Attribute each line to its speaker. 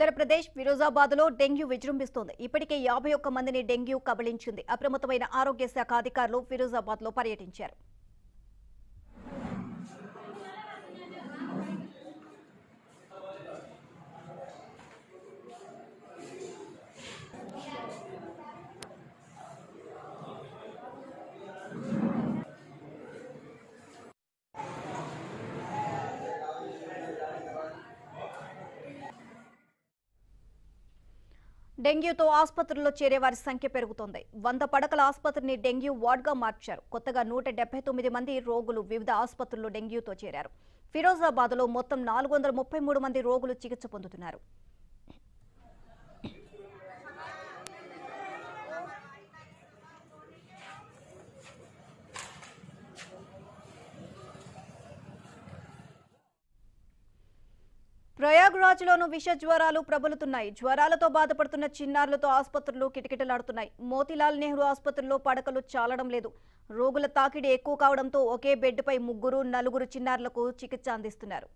Speaker 1: ఉత్తరప్రదేశ్ ఫిరోజాబాద్ లో డెంగ్యూ విజృంభిస్తోంది ఇప్పటికే యాభై ఒక్క మందిని డెంగ్యూ కబళించింది అప్రమత్తమైన ఆరోగ్య శాఖ అధికారులు ఫిరోజాబాద్ లో పర్యటించారు డెంగ్యూతో ఆసుపత్రుల్లో చేరే వారి సంఖ్య పెరుగుతోంది వంద పడకల ఆసుపత్రిని డెంగ్యూ వార్డ్గా మార్చారు కొత్తగా నూట తొమ్మిది మంది రోగులు వివిధ ఆసుపత్రుల్లో డెంగ్యూతో చేరారు ఫిరోజాబాద్లో మొత్తం నాలుగు వందల ముప్పై మూడు మంది రోగులు చికిత్స పొందుతున్నారు ప్రయాగ్రాజ్లోను విష జ్వరాలు ప్రబలుతున్నాయి జ్వరాలతో బాధపడుతున్న చిన్నారులతో ఆసుపత్రులు కిటకిటలాడుతున్నాయి మోతీలాల్ నెహ్రూ ఆసుపత్రిలో పడకలు చాలడం లేదు రోగుల తాకిడి ఎక్కువ కావడంతో ఒకే బెడ్పై ముగ్గురు నలుగురు చిన్నారులకు చికిత్స అందిస్తున్నారు